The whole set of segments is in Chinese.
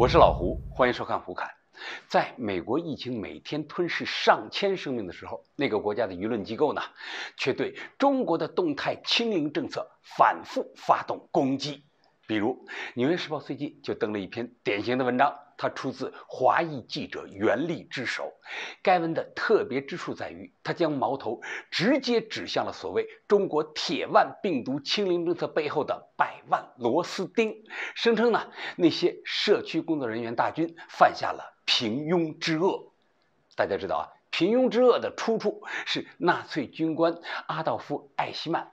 我是老胡，欢迎收看《胡侃》。在美国疫情每天吞噬上千生命的时候，那个国家的舆论机构呢，却对中国的动态清零政策反复发动攻击。比如，《纽约时报》最近就登了一篇典型的文章，它出自华裔记者袁立之手。该文的特别之处在于，它将矛头直接指向了所谓“中国铁腕病毒清零政策”背后的百万螺丝钉，声称呢那些社区工作人员大军犯下了平庸之恶。大家知道啊，平庸之恶的出处是纳粹军官阿道夫·艾希曼。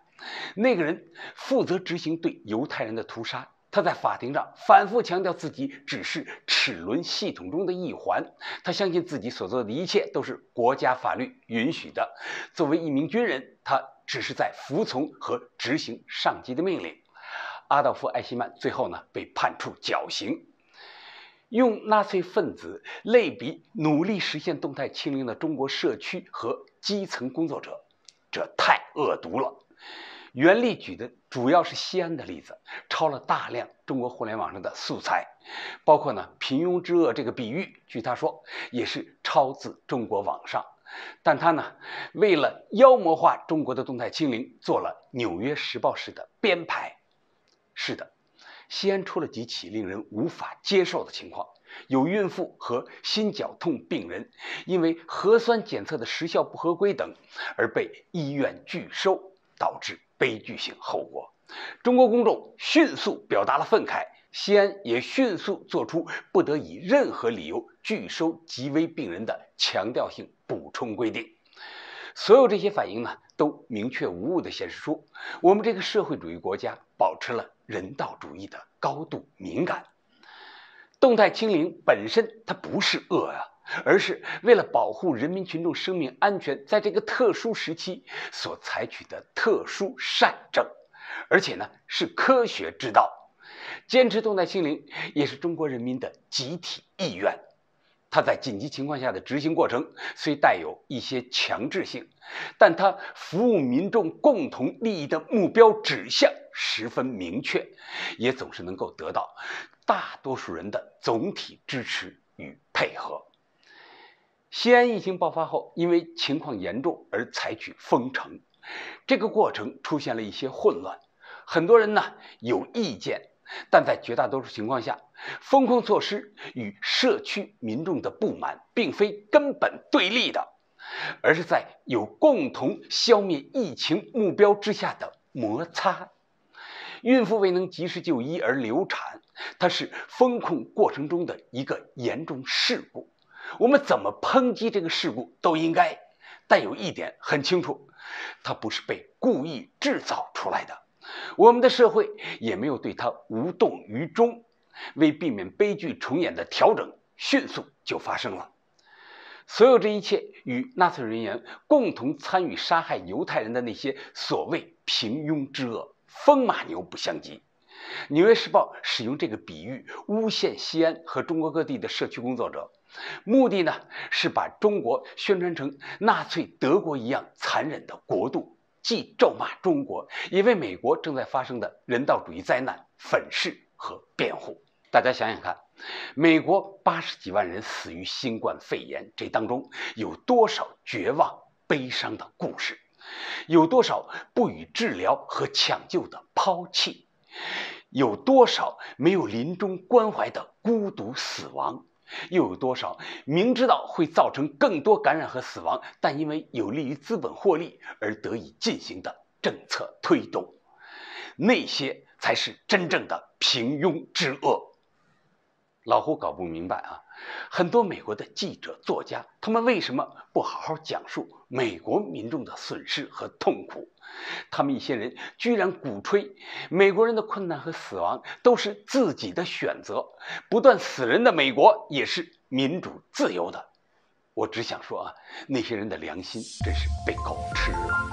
那个人负责执行对犹太人的屠杀。他在法庭上反复强调自己只是齿轮系统中的一环。他相信自己所做的一切都是国家法律允许的。作为一名军人，他只是在服从和执行上级的命令。阿道夫·艾希曼最后呢被判处绞刑。用纳粹分子类比努力实现动态清零的中国社区和基层工作者，这太恶毒了。袁立举的主要是西安的例子，抄了大量中国互联网上的素材，包括呢“平庸之恶”这个比喻，据他说也是抄自中国网上。但他呢，为了妖魔化中国的动态清零，做了《纽约时报》式的编排。是的，西安出了几起令人无法接受的情况，有孕妇和心绞痛病人因为核酸检测的时效不合规等而被医院拒收，导致。悲剧性后果，中国公众迅速表达了愤慨，西安也迅速做出不得以任何理由拒收极危病人的强调性补充规定。所有这些反应呢，都明确无误地显示出，我们这个社会主义国家保持了人道主义的高度敏感。动态清零本身，它不是恶啊。而是为了保护人民群众生命安全，在这个特殊时期所采取的特殊善政，而且呢是科学之道。坚持动态清零也是中国人民的集体意愿。它在紧急情况下的执行过程虽带有一些强制性，但它服务民众共同利益的目标指向十分明确，也总是能够得到大多数人的总体支持与配合。西安疫情爆发后，因为情况严重而采取封城，这个过程出现了一些混乱，很多人呢有意见，但在绝大多数情况下，封控措施与社区民众的不满并非根本对立的，而是在有共同消灭疫情目标之下的摩擦。孕妇未能及时就医而流产，它是封控过程中的一个严重事故。我们怎么抨击这个事故都应该，但有一点很清楚，它不是被故意制造出来的，我们的社会也没有对它无动于衷。为避免悲剧重演的调整迅速就发生了，所有这一切与纳粹人员共同参与杀害犹太人的那些所谓平庸之恶风马牛不相及。《纽约时报》使用这个比喻诬陷西安和中国各地的社区工作者。目的呢，是把中国宣传成纳粹德国一样残忍的国度，既咒骂中国，也为美国正在发生的人道主义灾难粉饰和辩护。大家想想看，美国八十几万人死于新冠肺炎，这当中有多少绝望、悲伤的故事？有多少不予治疗和抢救的抛弃？有多少没有临终关怀的孤独死亡？又有多少明知道会造成更多感染和死亡，但因为有利于资本获利而得以进行的政策推动？那些才是真正的平庸之恶。老胡搞不明白啊，很多美国的记者、作家，他们为什么不好好讲述美国民众的损失和痛苦？他们一些人居然鼓吹，美国人的困难和死亡都是自己的选择，不断死人的美国也是民主自由的。我只想说啊，那些人的良心真是被狗吃了。